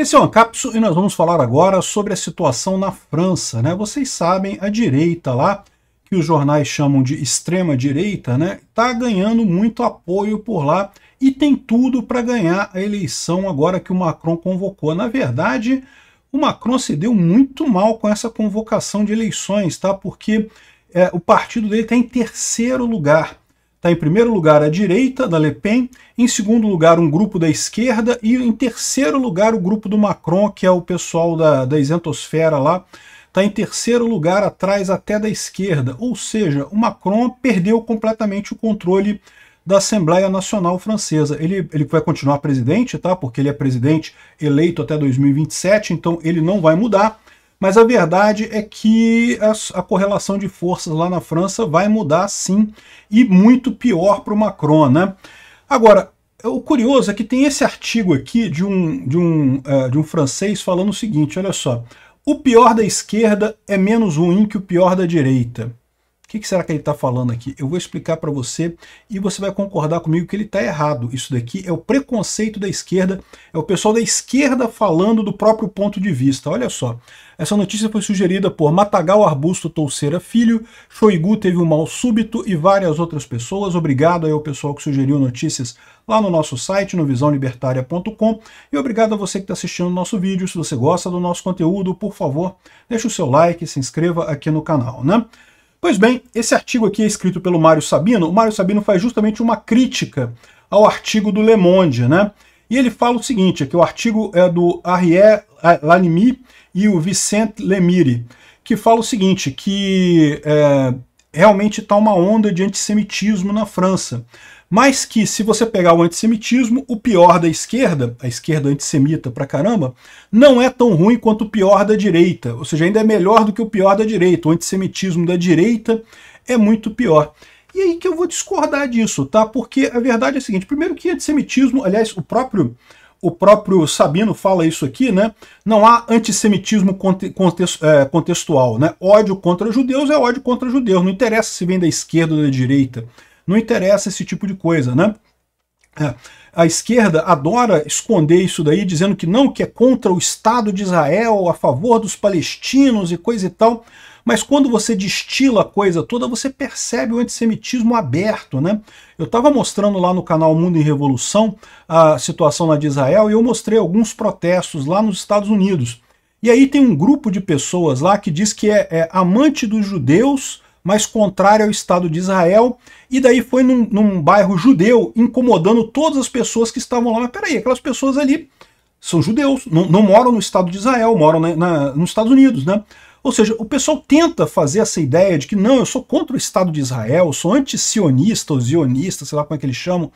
Esse é o Ancapso e nós vamos falar agora sobre a situação na França. Né? Vocês sabem, a direita lá, que os jornais chamam de extrema-direita, está né? Tá ganhando muito apoio por lá e tem tudo para ganhar a eleição agora que o Macron convocou. Na verdade, o Macron se deu muito mal com essa convocação de eleições, tá? porque é, o partido dele está em terceiro lugar Está em primeiro lugar a direita da Le Pen, em segundo lugar um grupo da esquerda e em terceiro lugar o grupo do Macron, que é o pessoal da, da isentosfera lá, está em terceiro lugar atrás até da esquerda. Ou seja, o Macron perdeu completamente o controle da Assembleia Nacional Francesa. Ele, ele vai continuar presidente, tá? porque ele é presidente eleito até 2027, então ele não vai mudar, mas a verdade é que a, a correlação de forças lá na França vai mudar sim, e muito pior para o Macron, né? Agora, o curioso é que tem esse artigo aqui de um, de um, uh, de um francês falando o seguinte, olha só. O pior da esquerda é menos ruim que o pior da direita. O que, que será que ele está falando aqui? Eu vou explicar para você e você vai concordar comigo que ele está errado. Isso daqui é o preconceito da esquerda, é o pessoal da esquerda falando do próprio ponto de vista. Olha só, essa notícia foi sugerida por Matagal Arbusto Touceira Filho, Shoigu teve um mal súbito e várias outras pessoas. Obrigado aí ao pessoal que sugeriu notícias lá no nosso site, no visãolibertária.com. E obrigado a você que está assistindo o nosso vídeo. Se você gosta do nosso conteúdo, por favor, deixe o seu like, e se inscreva aqui no canal, né? Pois bem, esse artigo aqui é escrito pelo Mário Sabino. O Mário Sabino faz justamente uma crítica ao artigo do Le Monde, né? E ele fala o seguinte, é que o artigo é do Arié Lanimi e o Vicente Lemire, que fala o seguinte, que é, realmente está uma onda de antissemitismo na França. Mas que, se você pegar o antissemitismo, o pior da esquerda, a esquerda antissemita pra caramba, não é tão ruim quanto o pior da direita. Ou seja, ainda é melhor do que o pior da direita. O antissemitismo da direita é muito pior. E aí que eu vou discordar disso, tá? Porque a verdade é a seguinte: primeiro que antissemitismo, aliás, o próprio o próprio Sabino fala isso aqui, né? Não há antissemitismo é, contextual, né? Ódio contra judeus é ódio contra judeus. Não interessa se vem da esquerda ou da direita. Não interessa esse tipo de coisa, né? É. A esquerda adora esconder isso daí, dizendo que não, que é contra o Estado de Israel, a favor dos palestinos e coisa e tal. Mas quando você destila a coisa toda, você percebe o antissemitismo aberto. Né? Eu estava mostrando lá no canal Mundo em Revolução a situação lá de Israel e eu mostrei alguns protestos lá nos Estados Unidos. E aí tem um grupo de pessoas lá que diz que é, é amante dos judeus, mas contrário ao Estado de Israel, e daí foi num, num, bairro judeu, incomodando todas as pessoas que estavam lá. Mas peraí, aquelas pessoas ali são judeus, não, não moram no Estado de Israel, moram na, na, nos Estados Unidos, né? Ou seja, o pessoal tenta fazer essa ideia de que não, eu sou contra o Estado de Israel, eu sou anti-sionista ou zionista, sei lá como é que eles chamam,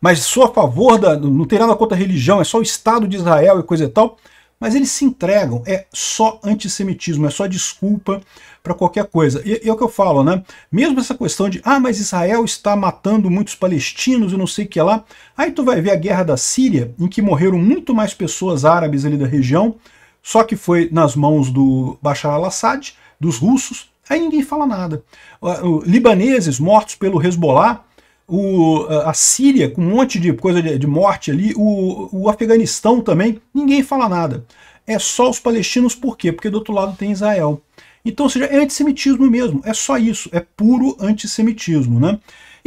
mas sou a favor da. não tem nada contra a religião, é só o Estado de Israel e coisa e tal. Mas eles se entregam, é só antissemitismo, é só desculpa para qualquer coisa. E, e, é o que eu falo, né? Mesmo essa questão de, ah, mas Israel está matando muitos palestinos e não sei o que lá. Aí tu vai ver a guerra da Síria, em que morreram muito mais pessoas árabes ali da região só que foi nas mãos do Bashar al-Assad, dos russos, aí ninguém fala nada. Ah, libaneses mortos pelo Hezbollah, o, ah, a Síria com um monte de coisa de, de morte ali, o, o Afeganistão também, ninguém fala nada. É só os palestinos, por quê? Porque do outro lado tem Israel. Então, ou seja, é antissemitismo mesmo, é só isso, é puro antissemitismo, né?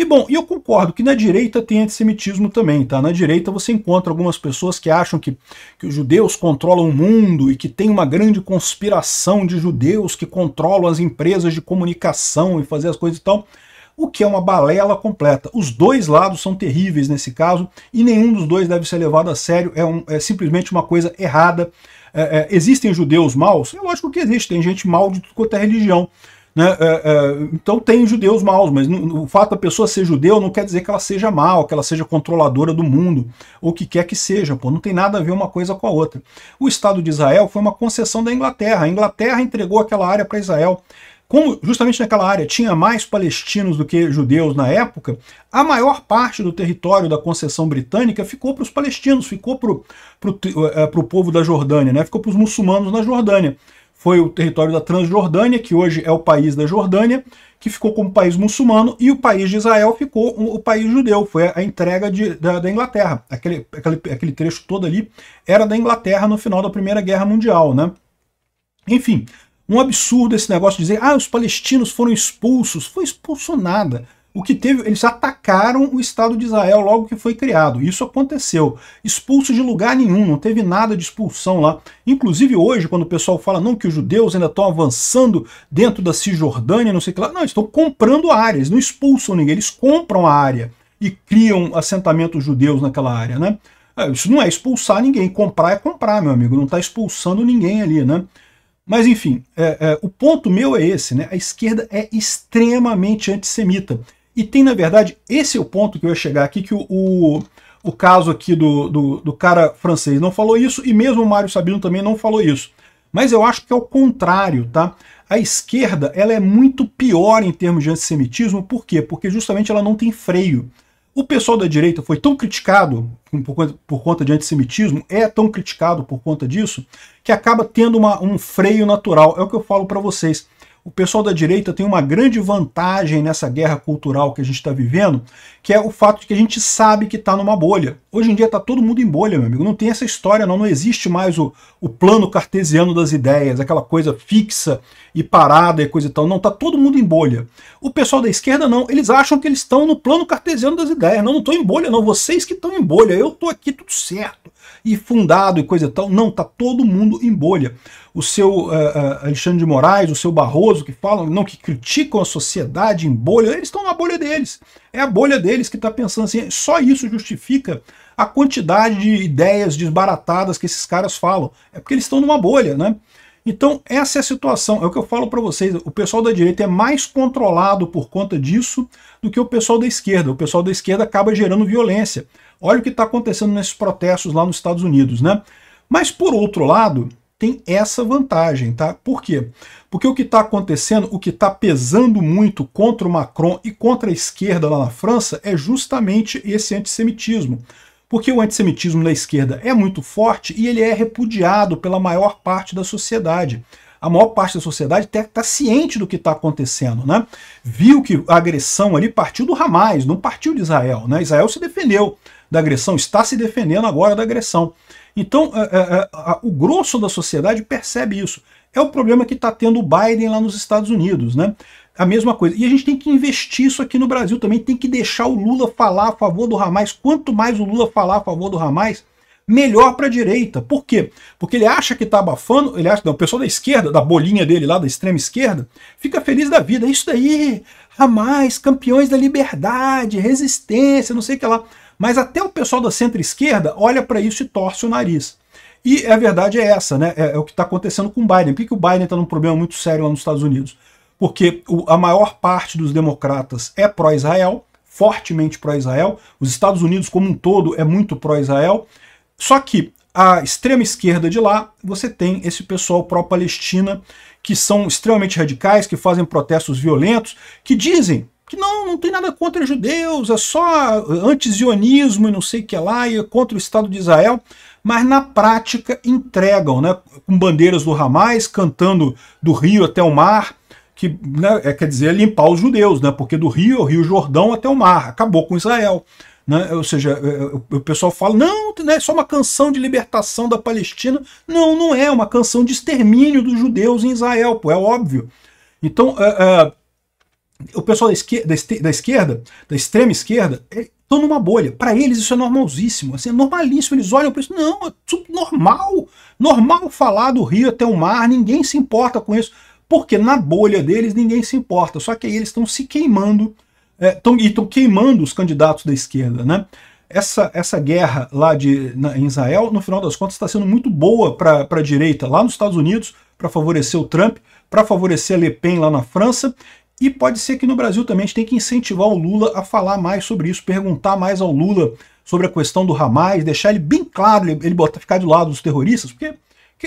E bom, eu concordo que na direita tem antissemitismo também, tá? Na direita você encontra algumas pessoas que acham que, que os judeus controlam o mundo e que tem uma grande conspiração de judeus que controlam as empresas de comunicação e fazer as coisas e tal o que é uma balela completa. Os dois lados são terríveis nesse caso e nenhum dos dois deve ser levado a sério, é, um, é simplesmente uma coisa errada. É, é, existem judeus maus? É lógico que existe, tem gente mal de tudo quanto é religião. Né? É, é, então tem judeus maus, mas o fato da pessoa ser judeu não quer dizer que ela seja mal, que ela seja controladora do mundo, ou que quer que seja, pô, não tem nada a ver uma coisa com a outra. O Estado de Israel foi uma concessão da Inglaterra, a Inglaterra entregou aquela área para Israel, como justamente naquela área tinha mais palestinos do que judeus na época, a maior parte do território da concessão britânica ficou para os palestinos, ficou para o eh, povo da Jordânia, né? ficou para os muçulmanos na Jordânia foi o território da Transjordânia, que hoje é o país da Jordânia, que ficou como país muçulmano, e o país de Israel ficou o país judeu, foi a entrega de, da, da, Inglaterra. Aquele, aquele, aquele trecho todo ali era da Inglaterra no final da Primeira Guerra Mundial, né? Enfim, um absurdo esse negócio de dizer, ah, os palestinos foram expulsos. Foi expulso nada. O que teve, eles atacaram o Estado de Israel logo que foi criado. Isso aconteceu. Expulso de lugar nenhum, não teve nada de expulsão lá. Inclusive hoje, quando o pessoal fala não que os judeus ainda estão avançando dentro da Cisjordânia, não sei o que lá, não, eles estão comprando áreas, não expulsam ninguém, eles compram a área e criam assentamentos judeus naquela área, né? É, isso não é expulsar ninguém, comprar é comprar, meu amigo, não está expulsando ninguém ali, né? Mas enfim, é, é, o ponto meu é esse, né? A esquerda é extremamente antissemita. E tem, na verdade, esse é o ponto que eu ia chegar aqui, que o, o, o caso aqui do, do, do, cara francês não falou isso, e mesmo o Mário Sabino também não falou isso. Mas eu acho que é o contrário, tá? A esquerda ela é muito pior em termos de antissemitismo, por quê? Porque justamente ela não tem freio. O pessoal da direita foi tão criticado por conta, por conta de antissemitismo, é tão criticado por conta disso, que acaba tendo uma, um freio natural. É o que eu falo para vocês o pessoal da direita tem uma grande vantagem nessa guerra cultural que a gente está vivendo, que é o fato de que a gente sabe que está numa bolha. Hoje em dia está todo mundo em bolha, meu amigo. Não tem essa história, não. Não existe mais o, o plano cartesiano das ideias, aquela coisa fixa e parada e coisa e tal. Não, está todo mundo em bolha. O pessoal da esquerda, não. Eles acham que eles estão no plano cartesiano das ideias. Não, não estou em bolha, não. Vocês que estão em bolha. Eu estou aqui tudo certo e fundado e coisa e tal. Não, tá todo mundo em bolha. O seu uh, Alexandre de Moraes, o seu Barroso, que falam, não, que criticam a sociedade em bolha, eles estão na bolha deles. É a bolha deles que está pensando assim, só isso justifica a quantidade de ideias desbaratadas que esses caras falam. É porque eles estão numa bolha, né? Então, essa é a situação. É o que eu falo para vocês. O pessoal da direita é mais controlado por conta disso do que o pessoal da esquerda. O pessoal da esquerda acaba gerando violência. Olha o que está acontecendo nesses protestos lá nos Estados Unidos, né? Mas por outro lado, tem essa vantagem, tá? Por quê? Porque o que está acontecendo, o que está pesando muito contra o Macron e contra a esquerda lá na França é justamente esse antissemitismo. Porque o antissemitismo da esquerda é muito forte e ele é repudiado pela maior parte da sociedade a maior parte da sociedade está ciente do que está acontecendo, né? Viu que a agressão ali partiu do Hamas, não partiu de Israel, né? Israel se defendeu, da agressão, está se defendendo agora da agressão. Então, é, é, é, o grosso da sociedade percebe isso. É o problema que está tendo o Biden lá nos Estados Unidos, né? A mesma coisa. E a gente tem que investir isso aqui no Brasil também, tem que deixar o Lula falar a favor do Hamas. Quanto mais o Lula falar a favor do Hamas, melhor para a direita. Por quê? Porque ele acha que está abafando, ele acha, que o pessoal da esquerda, da bolinha dele lá, da extrema esquerda, fica feliz da vida. isso daí, Hamas, campeões da liberdade, resistência, não sei o que lá. Mas até o pessoal da centro-esquerda olha para isso e torce o nariz. E a verdade é essa, né? É, é o que está acontecendo com o Biden. Por que, que o Biden está num problema muito sério lá nos Estados Unidos? Porque o, a maior parte dos democratas é pró-Israel, fortemente pró-Israel. Os Estados Unidos, como um todo, é muito pró-Israel. Só que a extrema esquerda de lá, você tem esse pessoal pró-Palestina, que são extremamente radicais, que fazem protestos violentos, que dizem que não, não tem nada contra judeus, é só antizionismo e não sei o que lá, e é contra o Estado de Israel, mas na prática entregam, né, com bandeiras do Hamas, cantando do rio até o mar, que né, é, quer dizer é limpar os judeus, né, porque do rio, o rio Jordão até o mar, acabou com Israel. Né? Ou seja, é, é, o pessoal fala, não, né é só uma canção de libertação da Palestina. Não, não é uma canção de extermínio dos judeus em Israel, pô, é óbvio. Então, é, é, o pessoal da esquerda, da esquerda, da extrema esquerda, estão é, numa bolha. Para eles isso é normalzíssimo, assim, é normalíssimo. Eles olham para isso, não, é tudo normal. Normal falar do rio até o mar, ninguém se importa com isso. Porque na bolha deles ninguém se importa. Só que aí eles estão se queimando, é, tão, e estão queimando os candidatos da esquerda, né? Essa, essa guerra lá de, na, em Israel, no final das contas, está sendo muito boa para a direita lá nos Estados Unidos, para favorecer o Trump, para favorecer a Le Pen lá na França e pode ser que no Brasil também a gente tenha que incentivar o Lula a falar mais sobre isso, perguntar mais ao Lula sobre a questão do Hamas, deixar ele bem claro, ele, botar, ficar do lado dos terroristas, porque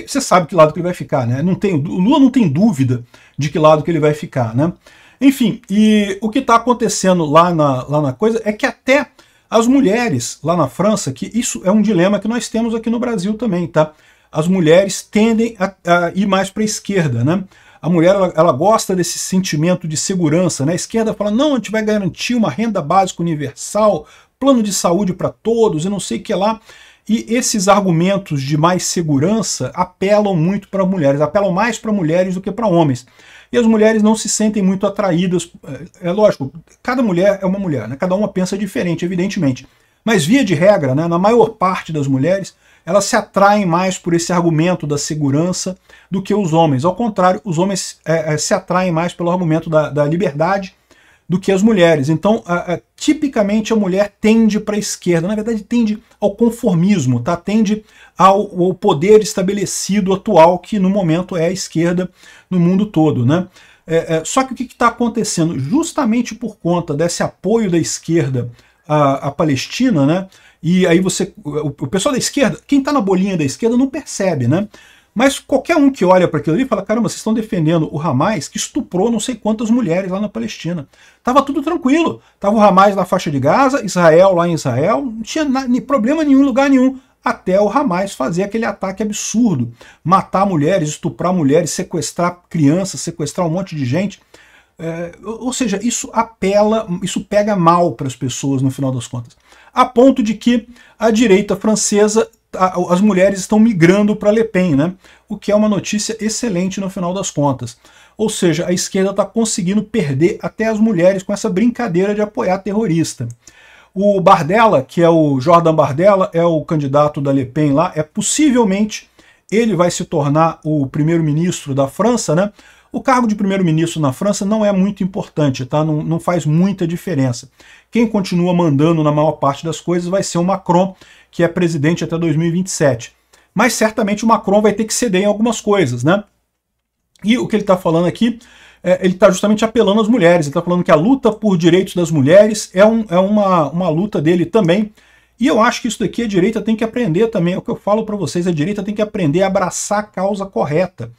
você sabe que lado que ele vai ficar, né? Não tem, o Lula não tem dúvida de que lado que ele vai ficar, né? Enfim, e o que está acontecendo lá na, lá na coisa é que até as mulheres lá na França, que isso é um dilema que nós temos aqui no Brasil também, tá? As mulheres tendem a, a ir mais para a esquerda, né? a mulher ela, ela, gosta desse sentimento de segurança, né? A esquerda fala, não, a gente vai garantir uma renda básica universal, plano de saúde para todos e não sei o que lá. E esses argumentos de mais segurança apelam muito para mulheres, apelam mais para mulheres do que para homens. E as mulheres não se sentem muito atraídas. Eh, é lógico, cada mulher é uma mulher, né? cada uma pensa diferente, evidentemente. Mas via de regra, né, na maior parte das mulheres, elas se atraem mais por esse argumento da segurança do que os homens. Ao contrário, os homens é, é, se atraem mais pelo argumento da, da liberdade do que as mulheres. Então, a, a, tipicamente a mulher tende para a esquerda, na verdade tende ao conformismo, tá? tende ao, ao, poder estabelecido atual, que no momento é a esquerda no mundo todo. Né? É, é, só que o que está acontecendo? Justamente por conta desse apoio da esquerda a, a Palestina, né? E aí você. O, o pessoal da esquerda, quem está na bolinha da esquerda não percebe, né? Mas qualquer um que olha para aquilo ali fala: caramba, vocês estão defendendo o Hamas que estuprou não sei quantas mulheres lá na Palestina. Tava tudo tranquilo. Tava o Hamas na faixa de Gaza, Israel lá em Israel, não tinha problema nenhum, lugar nenhum. Até o Hamas fazer aquele ataque absurdo: matar mulheres, estuprar mulheres, sequestrar crianças, sequestrar um monte de gente. É, ou seja, isso apela, isso pega mal para as pessoas no final das contas. A ponto de que a direita francesa, a, as mulheres estão migrando para Le Pen, né? o que é uma notícia excelente no final das contas. Ou seja, a esquerda está conseguindo perder até as mulheres com essa brincadeira de apoiar terrorista. O Bardella, que é o Jordan Bardella, é o candidato da Le Pen lá, é possivelmente ele vai se tornar o primeiro-ministro da França, né? O cargo de primeiro-ministro na França não é muito importante, tá? Não, não faz muita diferença. Quem continua mandando na maior parte das coisas vai ser o Macron, que é presidente até 2027. Mas certamente o Macron vai ter que ceder em algumas coisas, né? E o que ele está falando aqui é, ele está justamente apelando às mulheres, ele está falando que a luta por direitos das mulheres é, um, é uma, uma luta dele também. E eu acho que isso daqui a direita tem que aprender também. É o que eu falo para vocês, a direita tem que aprender a abraçar a causa correta.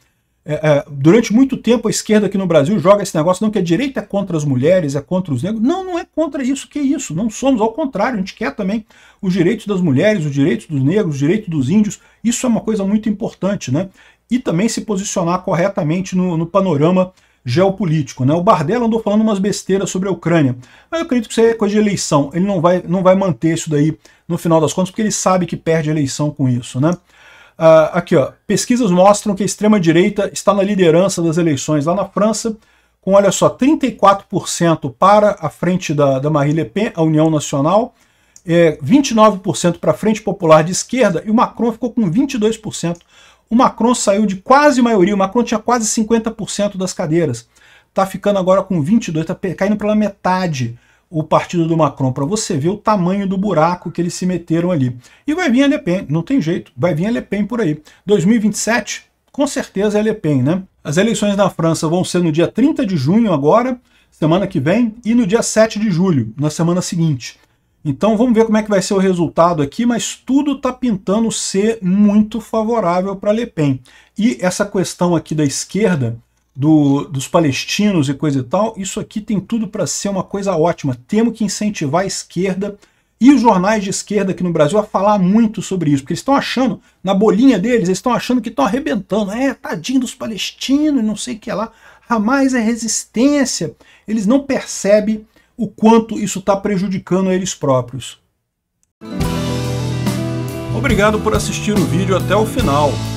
É, é, durante muito tempo a esquerda aqui no Brasil joga esse negócio, não, que a direita é contra as mulheres, é contra os negros. Não, não é contra isso, que é isso. Não somos, ao contrário, a gente quer também os direitos das mulheres, os direitos dos negros, os direitos dos índios. Isso é uma coisa muito importante, né? E também se posicionar corretamente no, no panorama geopolítico. Né? O Bardella andou falando umas besteiras sobre a Ucrânia, mas eu acredito que isso é coisa de eleição. Ele não vai, não vai manter isso daí no final das contas, porque ele sabe que perde a eleição com isso. Né? Uh, aqui, ó, pesquisas mostram que a extrema-direita está na liderança das eleições lá na França, com, olha só, 34% para a frente da, da Marine Le Pen, a União Nacional, é, 29% para a Frente Popular de Esquerda, e o Macron ficou com 22%. O Macron saiu de quase maioria, o Macron tinha quase 50% das cadeiras. Está ficando agora com 22%, está caindo pela metade o partido do Macron para você ver o tamanho do buraco que eles se meteram ali. E vai vir a Le Pen, não tem jeito, vai vir a Le Pen por aí. 2027, com certeza é Le Pen, né? As eleições na França vão ser no dia 30 de junho agora, semana que vem, e no dia 7 de julho, na semana seguinte. Então vamos ver como é que vai ser o resultado aqui, mas tudo está pintando ser muito favorável para Le Pen. E essa questão aqui da esquerda, do, dos palestinos e coisa e tal, isso aqui tem tudo para ser uma coisa ótima. Temos que incentivar a esquerda e os jornais de esquerda aqui no Brasil a falar muito sobre isso, porque eles estão achando, na bolinha deles, eles estão achando que estão arrebentando. É, tadinho dos palestinos, não sei o que lá. mais é resistência. Eles não percebem o quanto isso está prejudicando eles próprios. Obrigado por assistir o vídeo até o final.